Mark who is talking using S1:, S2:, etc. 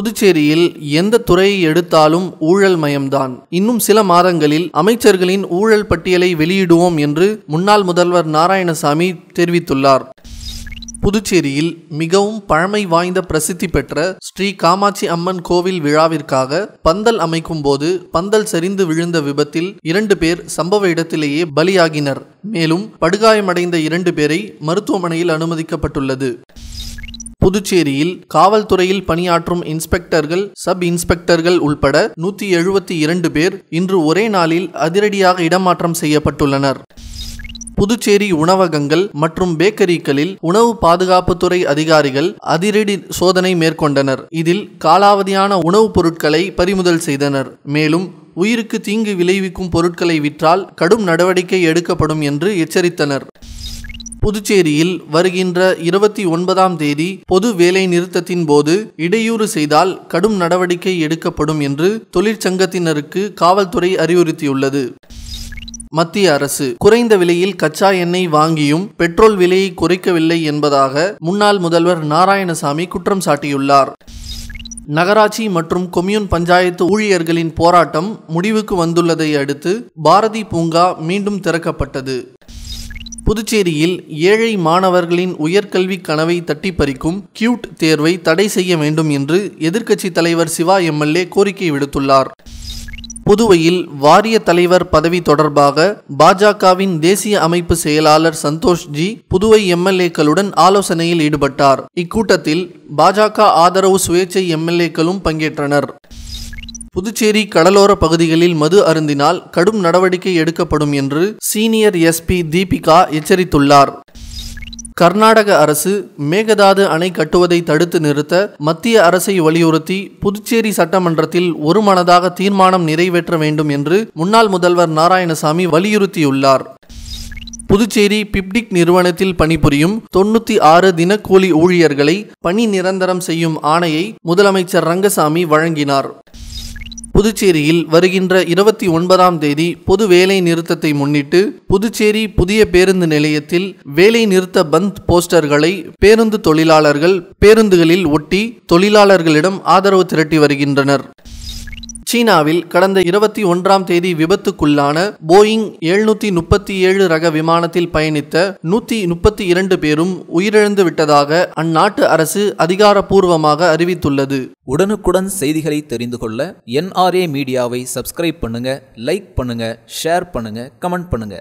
S1: புதுச்சேரியில் எந்த துறையை எடுத்தாலும் ஊழல் மயம்தான் இன்னும் சில மாதங்களில் அமைச்சர்களின் ஊழல் பட்டியலை வெளியிடுவோம் என்று முன்னாள் முதல்வர் நாராயணசாமி தெரிவித்துள்ளார் புதுச்சேரியில் மிகவும் பழமை வாய்ந்த பிரசித்தி பெற்ற ஸ்ரீ காமாட்சி அம்மன் கோவில் விழாவிற்காக பந்தல் அமைக்கும் போது பந்தல் சரிந்து விழுந்த விபத்தில் இரண்டு பேர் சம்பவ இடத்திலேயே பலியாகினர் மேலும் படுகாயமடைந்த இரண்டு பேரை மருத்துவமனையில் அனுமதிக்கப்பட்டுள்ளது புதுச்சேரியில் காவல்துறையில் பணியாற்றும் இன்ஸ்பெக்டர்கள் சப் இன்ஸ்பெக்டர்கள் உள்பட நூத்தி எழுபத்தி இரண்டு பேர் இன்று ஒரே நாளில் அதிரடியாக இடமாற்றம் செய்யப்பட்டுள்ளனர் புதுச்சேரி உணவகங்கள் மற்றும் பேக்கரிகளில் உணவு பாதுகாப்புத்துறை அதிகாரிகள் அதிரடி சோதனை மேற்கொண்டனர் இதில் காலாவதியான உணவுப் பொருட்களை பறிமுதல் செய்தனர் மேலும் உயிருக்கு தீங்கு விளைவிக்கும் பொருட்களை விற்றால் கடும் நடவடிக்கை எடுக்கப்படும் என்று எச்சரித்தனர் புதுச்சேரியில் வருகின்ற இருபத்தி ஒன்பதாம் தேதி பொது வேலை நிறுத்தத்தின் போது இடையூறு செய்தால் கடும் நடவடிக்கை எடுக்கப்படும் என்று தொழிற்சங்கத்தினருக்கு காவல்துறை அறிவுறுத்தியுள்ளது மத்திய அரசு குறைந்த விலையில் கச்சா எண்ணெய் வாங்கியும் பெட்ரோல் விலையை குறைக்கவில்லை என்பதாக முன்னாள் முதல்வர் நாராயணசாமி குற்றம் சாட்டியுள்ளார் நகராட்சி மற்றும் கொம்யூன் பஞ்சாயத்து ஊழியர்களின் போராட்டம் முடிவுக்கு வந்துள்ளதை அடுத்து பாரதி பூங்கா மீண்டும் திறக்கப்பட்டது புதுச்சேரியில் ஏழை மாணவர்களின் உயர்கல்வி கனவை தட்டி பறிக்கும் கியூட் தேர்வை தடை செய்ய வேண்டும் என்று எதிர்க்கட்சித் தலைவர் சிவா எம்எல்ஏ கோரிக்கை விடுத்துள்ளார் புதுவையில் வாரிய தலைவர் பதவி தொடர்பாக பாஜகவின் தேசிய அமைப்பு செயலாளர் சந்தோஷ் ஜி புதுவை எம்எல்ஏக்களுடன் ஆலோசனையில் ஈடுபட்டார் இக்கூட்டத்தில் பாஜக ஆதரவு சுயேட்சை எம்எல்ஏக்களும் பங்கேற்றனர் புதுச்சேரி கடலோர பகுதிகளில் மது அருந்தினால் கடும் நடவடிக்கை எடுக்கப்படும் என்று சீனியர் எஸ்பி தீபிகா எச்சரித்துள்ளார் கர்நாடக அரசு மேகதாது அணை கட்டுவதை தடுத்து நிறுத்த மத்திய அரசை வலியுறுத்தி புதுச்சேரி சட்டமன்றத்தில் ஒருமனதாக தீர்மானம் நிறைவேற்ற வேண்டும் என்று முன்னாள் முதல்வர் நாராயணசாமி வலியுறுத்தியுள்ளார் புதுச்சேரி பிப்டிக் நிறுவனத்தில் பணிபுரியும் தொண்ணூற்றி ஆறு தினக்கூலி ஊழியர்களை பணி நிரந்தரம் செய்யும் ஆணையை முதலமைச்சர் ரங்கசாமி வழங்கினார் புதுச்சேரியில் வருகின்ற இருபத்தி ஒன்பதாம் தேதி பொது வேலை நிறுத்தத்தை முன்னிட்டு புதுச்சேரி புதிய பேருந்து நிலையத்தில் வேலை நிறுத்த பந்த் போஸ்டர்களை பேருந்து தொழிலாளர்கள் பேருந்துகளில் ஒட்டி தொழிலாளர்களிடம் ஆதரவு திரட்டி வருகின்றனர் சீனாவில் கடந்த இருபத்தி ஒன்றாம் தேதி விபத்துக்குள்ளான போயிங் எழுநூத்தி முப்பத்தி ஏழு ரக விமானத்தில் பயணித்த நூத்தி முப்பத்தி இரண்டு பேரும் உயிரிழந்து விட்டதாக அந்நாட்டு அரசு அதிகாரப்பூர்வமாக அறிவித்துள்ளது உடனுக்குடன் செய்திகளை தெரிந்து கொள்ள என்ஆர்ஏ மீடியாவை சப்ஸ்கிரைப் பண்ணுங்க லைக் பண்ணுங்க ஷேர் பண்ணுங்க கமெண்ட் பண்ணுங்க